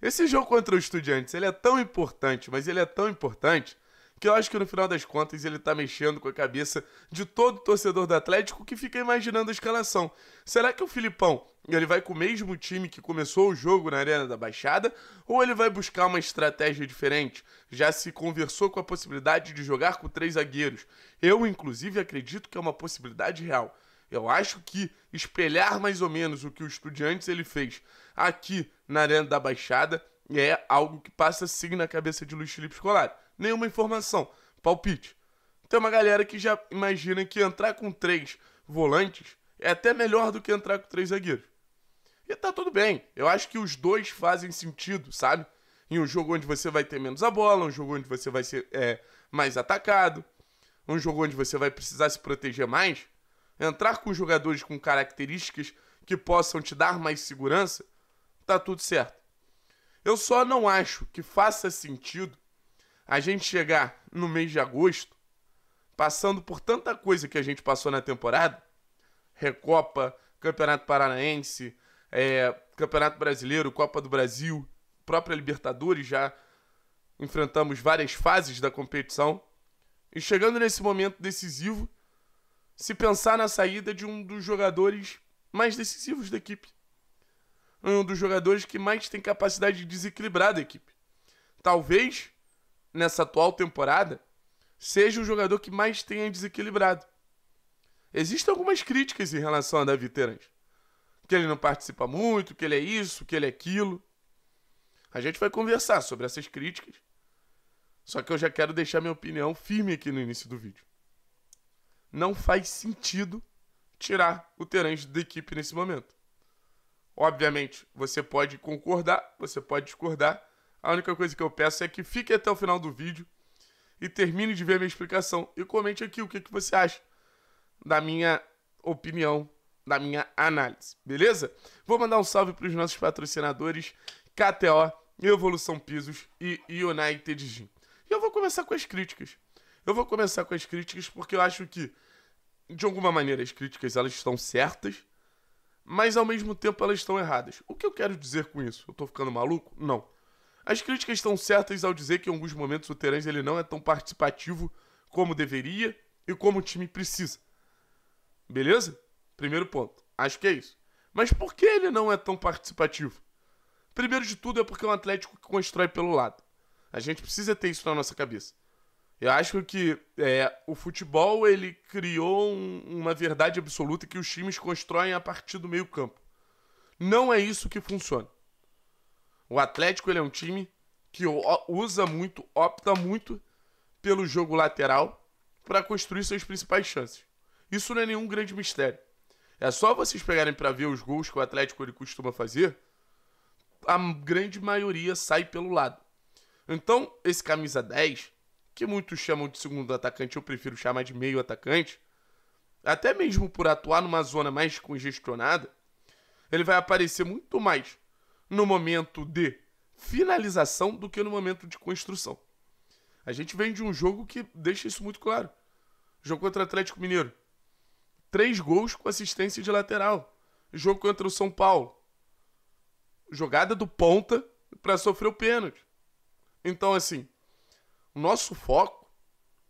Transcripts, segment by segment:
Esse jogo contra o Estudiantes, ele é tão importante, mas ele é tão importante que eu acho que no final das contas ele tá mexendo com a cabeça de todo torcedor do Atlético que fica imaginando a escalação. Será que o Filipão ele vai com o mesmo time que começou o jogo na Arena da Baixada ou ele vai buscar uma estratégia diferente? Já se conversou com a possibilidade de jogar com três zagueiros. Eu, inclusive, acredito que é uma possibilidade real. Eu acho que espelhar mais ou menos o que o Estudiantes ele fez aqui na Arena da Baixada é algo que passa sim na cabeça de Luiz Felipe Scolari. Nenhuma informação, palpite. Tem uma galera que já imagina que entrar com três volantes é até melhor do que entrar com três zagueiros. E tá tudo bem. Eu acho que os dois fazem sentido, sabe? Em um jogo onde você vai ter menos a bola, um jogo onde você vai ser é, mais atacado, um jogo onde você vai precisar se proteger mais, entrar com jogadores com características que possam te dar mais segurança, tá tudo certo. Eu só não acho que faça sentido a gente chegar no mês de agosto, passando por tanta coisa que a gente passou na temporada Recopa, Campeonato Paranaense, é, Campeonato Brasileiro, Copa do Brasil, própria Libertadores já enfrentamos várias fases da competição. E chegando nesse momento decisivo, se pensar na saída de um dos jogadores mais decisivos da equipe. Um dos jogadores que mais tem capacidade de desequilibrar da equipe. Talvez, nessa atual temporada, seja o jogador que mais tenha desequilibrado. Existem algumas críticas em relação a Davi Terans. Que ele não participa muito, que ele é isso, que ele é aquilo. A gente vai conversar sobre essas críticas. Só que eu já quero deixar minha opinião firme aqui no início do vídeo não faz sentido tirar o Terence da equipe nesse momento. Obviamente, você pode concordar, você pode discordar. A única coisa que eu peço é que fique até o final do vídeo e termine de ver a minha explicação e comente aqui o que, que você acha da minha opinião, da minha análise, beleza? Vou mandar um salve para os nossos patrocinadores KTO, Evolução Pisos e United Gym. E eu vou começar com as críticas. Eu vou começar com as críticas porque eu acho que, de alguma maneira, as críticas elas estão certas, mas ao mesmo tempo elas estão erradas. O que eu quero dizer com isso? Eu tô ficando maluco? Não. As críticas estão certas ao dizer que em alguns momentos o Terence ele não é tão participativo como deveria e como o time precisa. Beleza? Primeiro ponto. Acho que é isso. Mas por que ele não é tão participativo? Primeiro de tudo é porque é um Atlético que constrói pelo lado. A gente precisa ter isso na nossa cabeça. Eu acho que é, o futebol ele criou um, uma verdade absoluta que os times constroem a partir do meio campo. Não é isso que funciona. O Atlético ele é um time que usa muito, opta muito pelo jogo lateral para construir suas principais chances. Isso não é nenhum grande mistério. É só vocês pegarem para ver os gols que o Atlético ele costuma fazer. A grande maioria sai pelo lado. Então, esse camisa 10, que muitos chamam de segundo atacante, eu prefiro chamar de meio atacante, até mesmo por atuar numa zona mais congestionada, ele vai aparecer muito mais no momento de finalização do que no momento de construção. A gente vem de um jogo que deixa isso muito claro. Jogo contra o Atlético Mineiro. Três gols com assistência de lateral. Jogo contra o São Paulo. Jogada do ponta para sofrer o pênalti. Então, assim, o nosso foco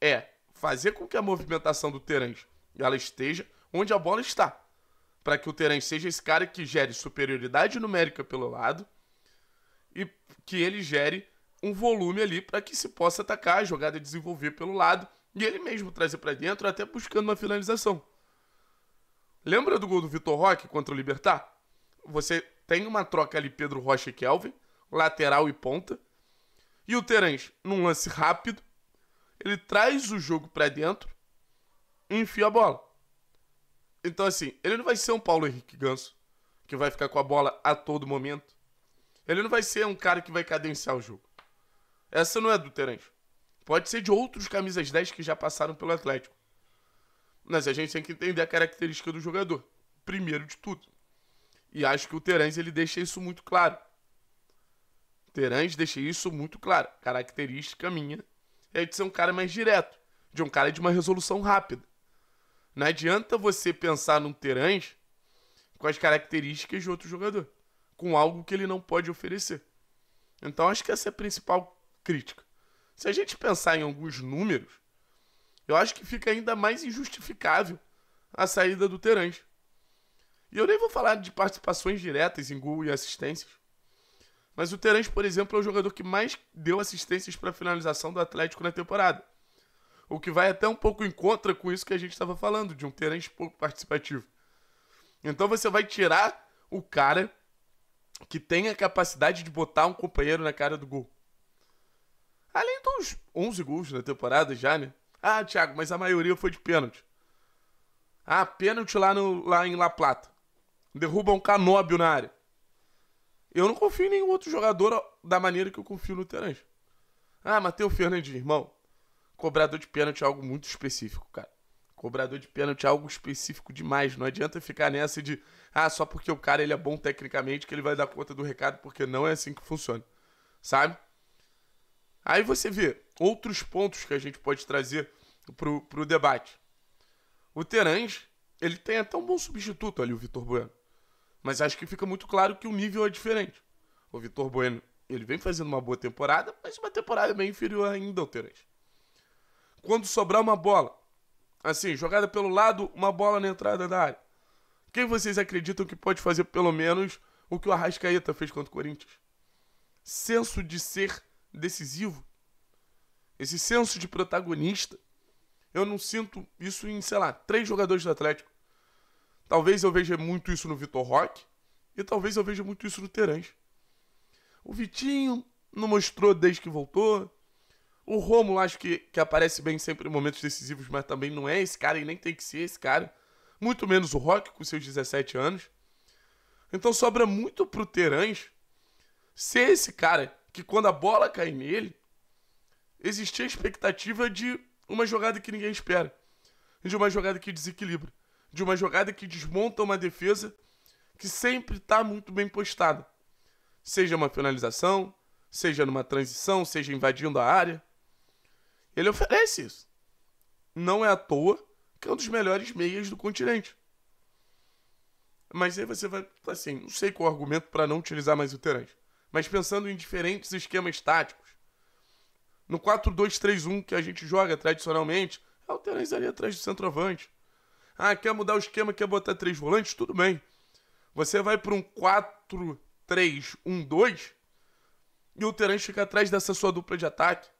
é fazer com que a movimentação do Terence ela esteja onde a bola está, para que o Terence seja esse cara que gere superioridade numérica pelo lado e que ele gere um volume ali para que se possa atacar, a jogada desenvolver pelo lado e ele mesmo trazer para dentro até buscando uma finalização. Lembra do gol do Vitor Roque contra o Libertar? Você tem uma troca ali Pedro Rocha e Kelvin, lateral e ponta, e o Terence, num lance rápido, ele traz o jogo para dentro e enfia a bola. Então, assim, ele não vai ser um Paulo Henrique Ganso, que vai ficar com a bola a todo momento. Ele não vai ser um cara que vai cadenciar o jogo. Essa não é do Terence. Pode ser de outros camisas 10 que já passaram pelo Atlético. Mas a gente tem que entender a característica do jogador, primeiro de tudo. E acho que o Terence ele deixa isso muito claro. Terãs deixei isso muito claro. Característica minha é de ser um cara mais direto, de um cara de uma resolução rápida. Não adianta você pensar num Terãs com as características de outro jogador, com algo que ele não pode oferecer. Então acho que essa é a principal crítica. Se a gente pensar em alguns números, eu acho que fica ainda mais injustificável a saída do Terãs. E eu nem vou falar de participações diretas em gol e assistências. Mas o Terence, por exemplo, é o jogador que mais deu assistências para a finalização do Atlético na temporada. O que vai até um pouco em contra com isso que a gente estava falando, de um Terence pouco participativo. Então você vai tirar o cara que tem a capacidade de botar um companheiro na cara do gol. Além dos 11 gols na temporada já, né? Ah, Thiago, mas a maioria foi de pênalti. Ah, pênalti lá, no, lá em La Plata. Derruba um canóbio na área. Eu não confio em nenhum outro jogador da maneira que eu confio no Terence. Ah, Matheus Fernandes, irmão. Cobrador de pênalti é algo muito específico, cara. Cobrador de pênalti é algo específico demais. Não adianta ficar nessa de, ah, só porque o cara ele é bom tecnicamente que ele vai dar conta do recado, porque não é assim que funciona. Sabe? Aí você vê outros pontos que a gente pode trazer pro, pro debate. O Terans, ele tem até um bom substituto ali, o Vitor Bueno. Mas acho que fica muito claro que o nível é diferente. O Vitor Bueno, ele vem fazendo uma boa temporada, mas uma temporada bem inferior ainda ao Terence. Quando sobrar uma bola, assim, jogada pelo lado, uma bola na entrada da área. Quem vocês acreditam que pode fazer pelo menos o que o Arrascaeta fez contra o Corinthians? Senso de ser decisivo. Esse senso de protagonista. Eu não sinto isso em, sei lá, três jogadores do Atlético. Talvez eu veja muito isso no Vitor Roque e talvez eu veja muito isso no Terãs. O Vitinho não mostrou desde que voltou. O Romulo acho que, que aparece bem sempre em momentos decisivos, mas também não é esse cara e nem tem que ser esse cara. Muito menos o Rock com seus 17 anos. Então sobra muito pro Terãs ser esse cara que quando a bola cai nele, existia a expectativa de uma jogada que ninguém espera. De uma jogada que desequilibra de uma jogada que desmonta uma defesa que sempre está muito bem postada. Seja uma finalização, seja numa transição, seja invadindo a área. Ele oferece isso. Não é à toa que é um dos melhores meias do continente. Mas aí você vai, assim, não sei qual é argumento para não utilizar mais o Terãs. Mas pensando em diferentes esquemas táticos. No 4-2-3-1 que a gente joga tradicionalmente, é o Terãs ali atrás do centroavante. Ah, quer mudar o esquema, quer botar três volantes? Tudo bem. Você vai para um 4-3-1-2 e o Terence fica atrás dessa sua dupla de ataque.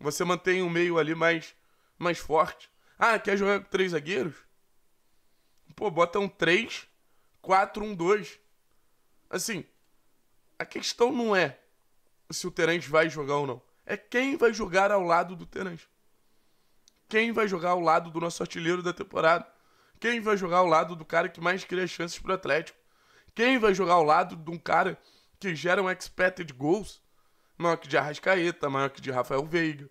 Você mantém o meio ali mais, mais forte. Ah, quer jogar com três zagueiros? Pô, bota um 3, 4, 1, 2. Assim, a questão não é se o Terence vai jogar ou não. É quem vai jogar ao lado do Terence. Quem vai jogar ao lado do nosso artilheiro da temporada. Quem vai jogar ao lado do cara que mais cria chances pro Atlético? Quem vai jogar ao lado de um cara que gera um expected goals maior que de Arrascaeta, maior que de Rafael Veiga?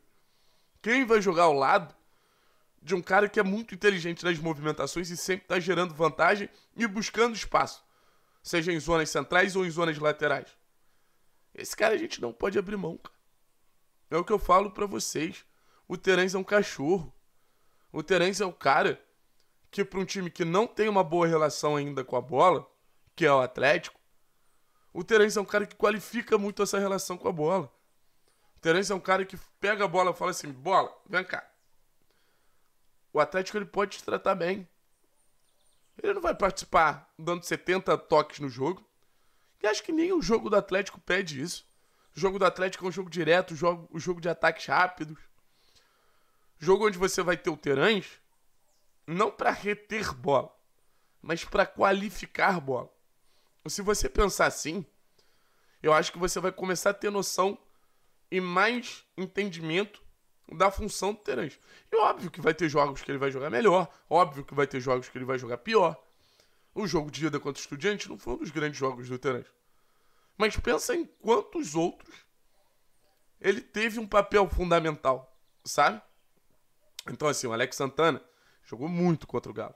Quem vai jogar ao lado de um cara que é muito inteligente nas movimentações e sempre está gerando vantagem e buscando espaço, seja em zonas centrais ou em zonas laterais? Esse cara a gente não pode abrir mão, cara. É o que eu falo para vocês. O Terence é um cachorro. O Terence é o cara que para um time que não tem uma boa relação ainda com a bola, que é o Atlético, o Terence é um cara que qualifica muito essa relação com a bola. O Terence é um cara que pega a bola e fala assim: bola, vem cá. O Atlético ele pode te tratar bem. Ele não vai participar dando 70 toques no jogo. E acho que nem o jogo do Atlético pede isso. O jogo do Atlético é um jogo direto, o jogo, o jogo de ataques rápidos. Jogo onde você vai ter o Terãs não para reter bola, mas para qualificar bola. Se você pensar assim, eu acho que você vai começar a ter noção e mais entendimento da função do Terence. E óbvio que vai ter jogos que ele vai jogar melhor, óbvio que vai ter jogos que ele vai jogar pior. O jogo de ida contra o Estudiante não foi um dos grandes jogos do Terence. Mas pensa em quantos outros ele teve um papel fundamental, sabe? Então, assim, o Alex Santana, Jogou muito contra o Galo.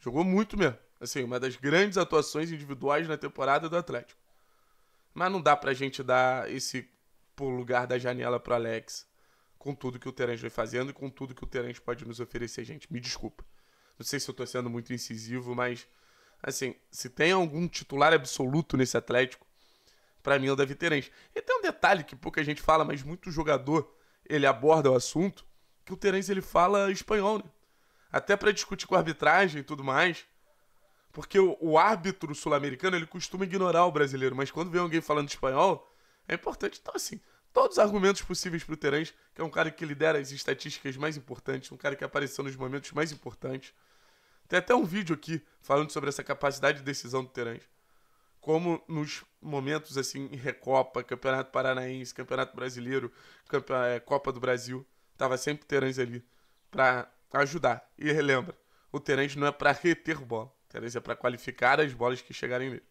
Jogou muito mesmo. Assim, uma das grandes atuações individuais na temporada do Atlético. Mas não dá pra gente dar esse por lugar da janela pro Alex com tudo que o Terence vai fazendo e com tudo que o Terence pode nos oferecer, gente. Me desculpa. Não sei se eu tô sendo muito incisivo, mas assim, se tem algum titular absoluto nesse Atlético, para mim é o Davi Terence. E tem um detalhe que pouca gente fala, mas muito jogador ele aborda o assunto, que o Terence ele fala espanhol, né? até para discutir com a arbitragem e tudo mais. Porque o, o árbitro sul-americano, ele costuma ignorar o brasileiro, mas quando vê alguém falando espanhol, é importante. Então, assim, todos os argumentos possíveis para o Terence, que é um cara que lidera as estatísticas mais importantes, um cara que apareceu nos momentos mais importantes. Tem até um vídeo aqui falando sobre essa capacidade de decisão do Terence. Como nos momentos assim, em Recopa, Campeonato Paranaense, Campeonato Brasileiro, é, Copa do Brasil, tava sempre o Terence ali para ajudar. E relembra, o Terence não é para reter bola. O Terence é para qualificar as bolas que chegarem nele.